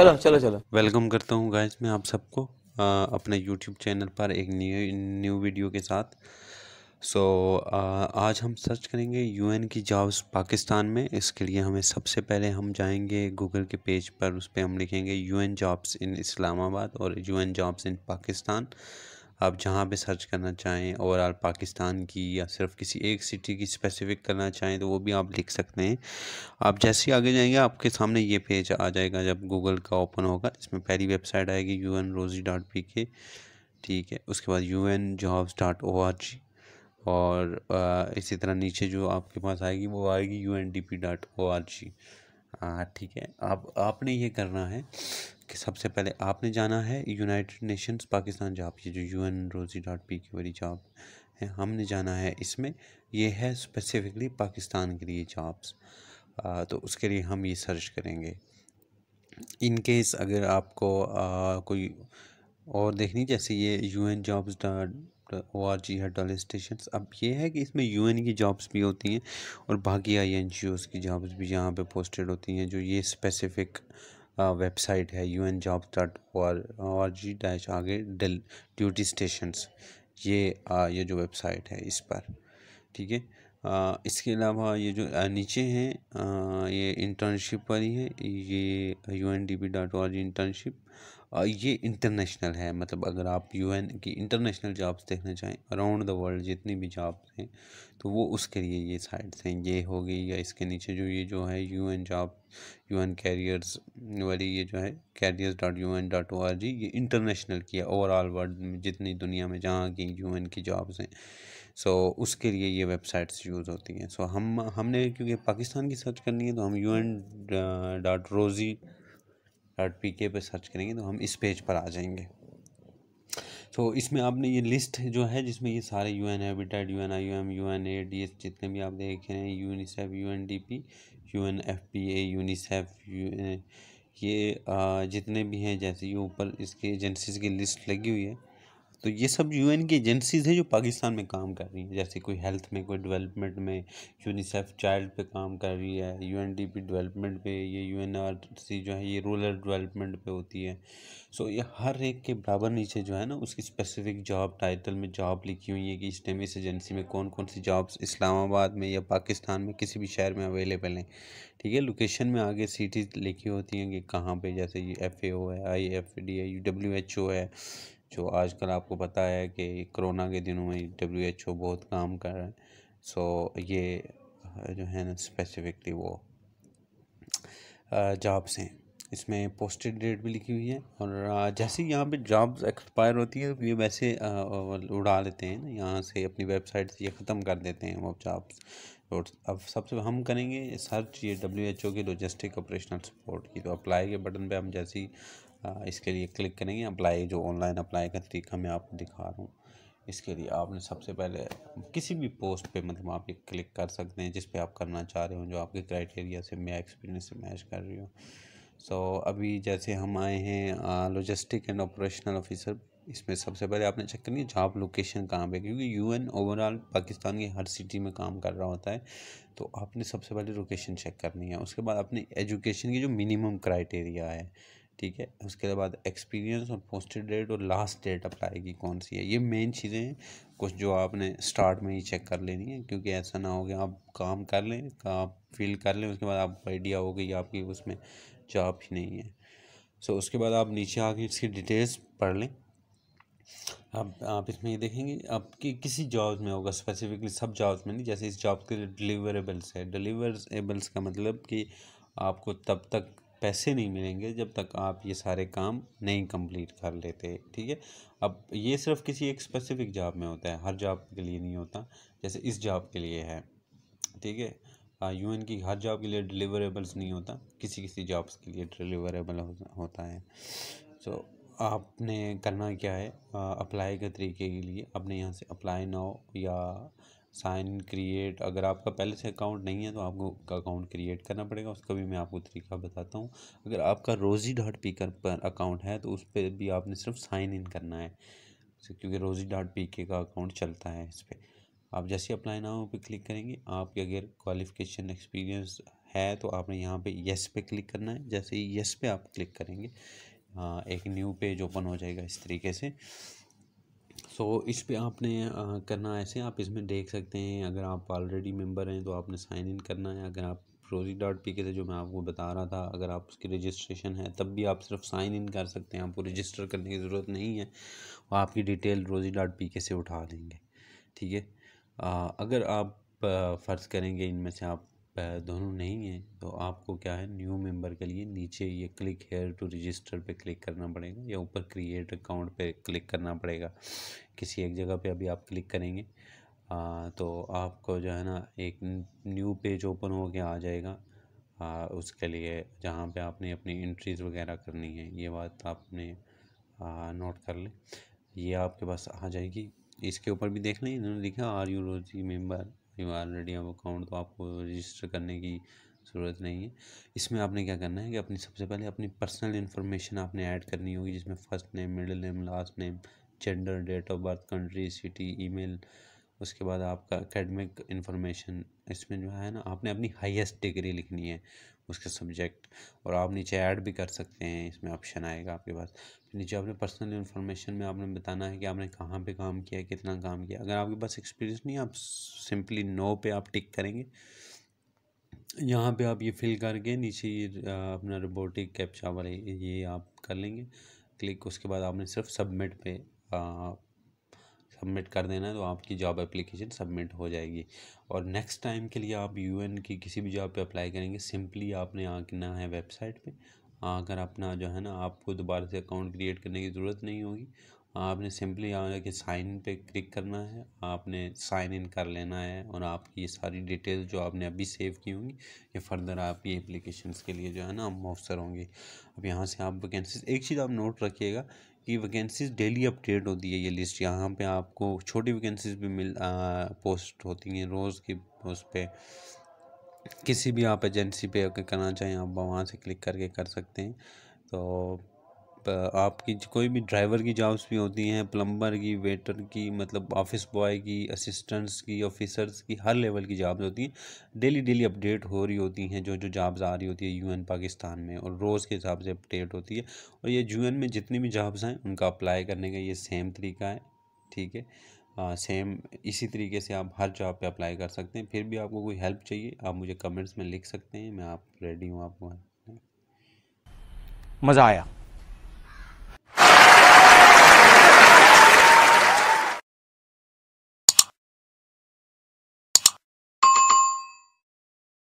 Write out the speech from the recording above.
चलो चलो चलो वेलकम करता हूँ गाइस मैं आप सबको अपने यूट्यूब चैनल पर एक न्यू न्यू वीडियो के साथ सो so, आज हम सर्च करेंगे यूएन की जॉब्स पाकिस्तान में इसके लिए हमें सबसे पहले हम जाएंगे गूगल के पेज पर उस पर हम लिखेंगे यूएन जॉब्स इन इस्लामाबाद और यूएन जॉब्स इन पाकिस्तान आप जहाँ पे सर्च करना चाहें ओवरऑल पाकिस्तान की या सिर्फ किसी एक सिटी की स्पेसिफ़िक करना चाहें तो वो भी आप लिख सकते हैं आप जैसे ही आगे जाएंगे आपके सामने ये पेज आ जाएगा जब गूगल का ओपन होगा इसमें पहली वेबसाइट आएगी U N Rozee dot P K ठीक है उसके बाद U N jobs dot O R G और इसी तरह नीचे जो आपके पास आएगी वो आएगी U N D P dot O R G हाँ, ठीक है आप आपने ये करना है कि सबसे पहले आपने जाना है यूनाइटेड नेशंस पाकिस्तान जॉब ये जो U N Rozee dot P K वाली जॉब है हमने जाना है इसमें ये है स्पेसिफ़िकली पाकिस्तान के लिए जॉब्स तो उसके लिए हम ये सर्च करेंगे इन केस अगर आपको आ, कोई और देखनी जैसे ये U N jobs dot dot O R G है डॉल स्टेशन अब ये है कि इसमें यू एन की जॉब्स भी होती हैं और बाकी आई एन जी ओज़ की जॉब्स भी यहाँ पर पोस्टेड होती हैं जो ये स्पेसिफिक वेबसाइट है U N job dot O R O R G dash आगे डेल ड्यूटी स्टेशन ये आ, ये जो वेबसाइट है इस पर ठीक है इसके अलावा ये जो नीचे हैं ये इंटर्नशिप वाली है ये U N D B dot O R G internship ये इंटरनेशनल है मतलब अगर आप यूएन की इंटरनेशनल जॉब्स देखना चाहें अराउंड द वर्ल्ड जितनी भी जॉब्स हैं तो वो उसके लिए ये साइट्स हैं ये हो गई या इसके नीचे जो ये जो है यूएन जॉब यूएन कैरियर्स वाली ये जो है careers dot U N dot O R G ये इंटरनेशनल की है ओवरऑल वर्ल्ड में जितनी दुनिया में जहाँ की यू एन की जॉब्स हैं सो so, उसके लिए ये वेबसाइट्स यूज़ होती हैं सो so, हम हमने क्योंकि पाकिस्तान की सर्च करनी है तो हम U N dot Rozee dot P K पर सर्च करेंगे तो हम इस पेज पर आ जाएंगे तो इसमें आपने ये लिस्ट जो है जिसमें ये सारे U N habitat U N I U M U N A D S जितने भी आप देख रहे हैं UNICEF U N D P U N F P A UNICEF ये जितने भी हैं जैसे ये ऊपर इसके एजेंसीज की लिस्ट लगी हुई है तो ये सब यूएन की एजेंसीज़ हैं जो पाकिस्तान में काम कर रही हैं जैसे कोई हेल्थ में कोई डेवलपमेंट में यूनिसेफ चाइल्ड पे काम कर रही है यूएनडीपी डेवलपमेंट पे ये यूएनआरसी जो है ये रूरल डेवलपमेंट पे होती है सो ये हर एक के बराबर नीचे जो है ना उसकी स्पेसिफिक जॉब टाइटल में जॉब लिखी हुई है कि इस टाइम इस एजेंसी में कौन कौन सी जॉब्स इस्लामाबाद में या पाकिस्तान में किसी भी शहर में अवेलेबल हैं ठीक है लोकेशन में आगे सिटीज़ लिखी होती हैं कि कहाँ पे जैसे ये एफ ए ओ है आई एफ डी है यू डब्ल्यू एच ओ है जो आजकल आपको पता है कि कोरोना के दिनों में डब्ल्यू एच ओ बहुत काम कर रहे हैं सो ये जो है ना स्पेसिफिकली वो जॉब्स हैं इसमें पोस्टेड डेट भी लिखी हुई है और जैसे यहाँ पे जॉब्स एक्सपायर होती है तो ये वैसे उड़ा लेते हैं ना यहाँ से अपनी वेबसाइट से ये ख़त्म कर देते हैं वो जॉब्स और अब सबसे हम करेंगे सर्च ये डब्ल्यू एच ओ की लॉजिस्टिक ऑपरेशनल सपोर्ट की तो अप्लाई के बटन पे हम जैसे ही हाँ, इसके लिए क्लिक करेंगे अप्लाई जो ऑनलाइन अप्लाई का तरीका मैं आपको दिखा रहा हूँ इसके लिए आपने सबसे पहले किसी भी पोस्ट पे मतलब आप ये क्लिक कर सकते हैं जिस पे आप करना चाह रहे हो जो आपके क्राइटेरिया से मैं एक्सपीरियंस से मैच कर रही हूँ सो so, अभी जैसे हम आए हैं लॉजिस्टिक एंड ऑपरेशनल ऑफिसर इसमें सबसे पहले आपने चेक करनी है जॉब लोकेशन कहाँ पे क्योंकि यूएन ओवरऑल पाकिस्तान की हर सिटी में काम कर रहा होता है तो आपने सबसे पहले लोकेशन चेक करनी है उसके बाद अपनी एजुकेशन की जो मिनिमम क्राइटेरिया है ठीक है उसके बाद एक्सपीरियंस और पोस्टेड डेट और लास्ट डेट अप्लाई की कौन सी है ये मेन चीज़ें हैं कुछ जो आपने स्टार्ट में ही चेक कर लेनी है क्योंकि ऐसा ना हो गया आप काम कर लें आप फील कर लें उसके बाद आपको आइडिया हो गई आपकी उसमें जॉब ही नहीं है सो उसके बाद आप नीचे आके इसकी डिटेल्स पढ़ लें अब आप इसमें ये देखेंगे आपकी किसी जॉब में होगा स्पेसिफिकली सब जॉब्स में नहीं जैसे इस जॉब के लिए डिलीवरेबल्स है डिलीवरेबल्स का मतलब कि आपको तब तक पैसे नहीं मिलेंगे जब तक आप ये सारे काम नहीं कंप्लीट कर लेते ठीक है अब ये सिर्फ किसी एक स्पेसिफिक जॉब में होता है हर जॉब के लिए नहीं होता जैसे इस जॉब के लिए है ठीक है यू एन की हर जॉब के लिए डिलीवरेबल्स नहीं होता किसी किसी जॉब्स के लिए डिलीवरेबल हो, होता है सो so, आपने करना क्या है अप्लाई के तरीके के लिए आपने यहाँ से अप्लाई नाओ या साइन क्रिएट अगर आपका पहले से अकाउंट नहीं है तो आपको अकाउंट क्रिएट करना पड़ेगा उसका भी मैं आपको तरीका बताता हूँ अगर आपका रोजी डॉट पी कर पर अकाउंट है तो उस पर भी आपने सिर्फ साइन इन करना है क्योंकि रोजी डॉट पी के का अकाउंट चलता है इस पर आप जैसे अप्लाई नाउ पे क्लिक करेंगे आपके अगर क्वालिफिकेशन एक्सपीरियंस है तो आपने यहाँ पे यस पे क्लिक करना है जैसे ही यस पे आप क्लिक करेंगे हाँ एक न्यू पेज ओपन हो जाएगा इस तरीके से सो so, इस पे आपने आ, करना ऐसे आप इसमें देख सकते हैं अगर आप ऑलरेडी मेंबर हैं तो आपने साइन इन करना है अगर आप रोजी डॉट पी के से जो मैं आपको बता रहा था अगर आप उसकी रजिस्ट्रेशन है तब भी आप सिर्फ साइन इन कर सकते हैं आपको रजिस्टर करने की ज़रूरत नहीं है वो आपकी डिटेल रोजी डॉट पी के से उठा देंगे ठीक है अगर आप फ़र्ज़ करेंगे इनमें से आप दोनों नहीं है तो आपको क्या है न्यू मेंबर के लिए नीचे ये क्लिक हेयर टू रजिस्टर पे क्लिक करना पड़ेगा या ऊपर क्रिएट अकाउंट पे क्लिक करना पड़ेगा किसी एक जगह पे अभी आप क्लिक करेंगे आ, तो आपको जो है ना एक न्यू पेज ओपन हो के आ जाएगा आ, उसके लिए जहाँ पे आपने अपनी एंट्रीज़ वगैरह करनी है ये बात आपने आ, नोट कर लें ये आपके पास आ जाएगी इसके ऊपर भी देख लें इन्होंने लिखा are you Rozee member you already अब अकाउंट तो आपको रजिस्टर करने की ज़रूरत नहीं है इसमें आपने क्या करना है कि अपनी सबसे पहले अपनी पर्सनल इन्फॉर्मेशन आपने ऐड करनी होगी जिसमें first name middle name last name gender date of birth country city email उसके बाद आपका एकेडमिक इन्फॉर्मेशन इसमें जो है ना आपने अपनी हाईएस्ट डिग्री लिखनी है उसके सब्जेक्ट और आप नीचे ऐड भी कर सकते हैं इसमें ऑप्शन आएगा आपके पास नीचे आपने पर्सनल इन्फॉर्मेशन में आपने बताना है कि आपने कहाँ पे काम किया कितना काम किया अगर आपके पास एक्सपीरियंस नहीं आप सिंपली नो पे आप टिक करेंगे यहाँ पे आप ये फिल करके नीचे ये अपना रोबोटिक कैप्चा वाले ये आप कर लेंगे क्लिक उसके बाद आपने सिर्फ सबमिट पे आप सबमिट कर देना है तो आपकी जॉब एप्लीकेशन सबमिट हो जाएगी और नेक्स्ट टाइम के लिए आप यूएन की किसी भी जॉब पे अप्लाई करेंगे सिंपली आपने आना है वेबसाइट पे आकर अपना जो है ना आपको दोबारा से अकाउंट क्रिएट करने की ज़रूरत नहीं होगी आपने सिंपली आ जाके साइन पे क्लिक करना है आपने साइन इन कर लेना है और आपकी ये सारी डिटेल जो आपने अभी सेव की होंगी ये फर्दर आपकी एप्लीकेशन के लिए जो है ना मुफसर होंगे अब यहाँ से आप वैकेंसी एक चीज़ आप नोट रखिएगा कि वैकेंसीज़ डेली अपडेट होती है ये लिस्ट यहाँ पे आपको छोटी वैकेंसीज भी मिल आ, पोस्ट होती हैं रोज़ की उस पर किसी भी आप एजेंसी पे करना चाहें आप वहाँ से क्लिक करके कर सकते हैं तो आपकी कोई भी ड्राइवर की जॉब्स भी होती हैं प्लम्बर की वेटर की मतलब ऑफिस बॉय की असिस्टेंट्स की ऑफिसर्स की हर लेवल की जॉब्स होती हैं डेली डेली अपडेट हो रही होती हैं जो जो जॉब्स आ रही होती है यूएन पाकिस्तान में और रोज़ के हिसाब से अपडेट होती है और ये यू में जितनी भी जॉब्स हैं उनका अप्लाई करने का ये सेम तरीका है ठीक है आ, सेम इसी तरीके से आप हर जॉब पे अप्लाई कर सकते हैं फिर भी आपको कोई हेल्प चाहिए आप मुझे कमेंट्स में लिख सकते हैं मैं आप रेडी हूँ आपको मज़ा आया